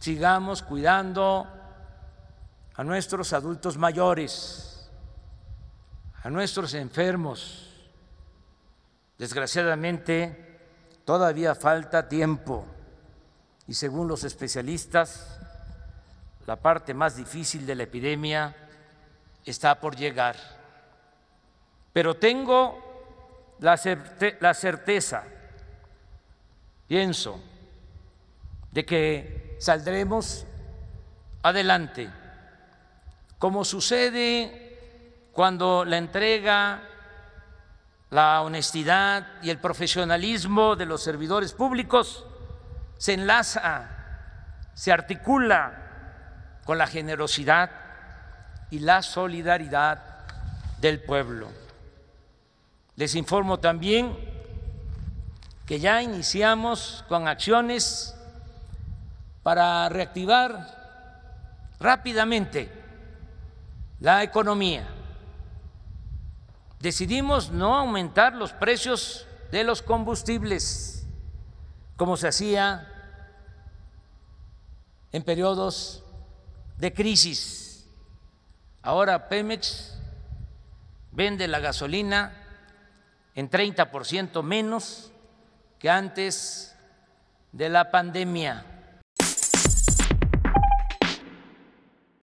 sigamos cuidando a nuestros adultos mayores, a nuestros enfermos. Desgraciadamente, todavía falta tiempo y según los especialistas, la parte más difícil de la epidemia está por llegar. Pero tengo la, certeza, pienso, de que saldremos adelante, como sucede cuando la entrega, la honestidad y el profesionalismo de los servidores públicos se enlaza, se articula con la generosidad y la solidaridad del pueblo. Les informo también que ya iniciamos con acciones para reactivar rápidamente la economía. Decidimos no aumentar los precios de los combustibles como se hacía en periodos de crisis. Ahora Pemex vende la gasolina en 30% menos que antes de la pandemia.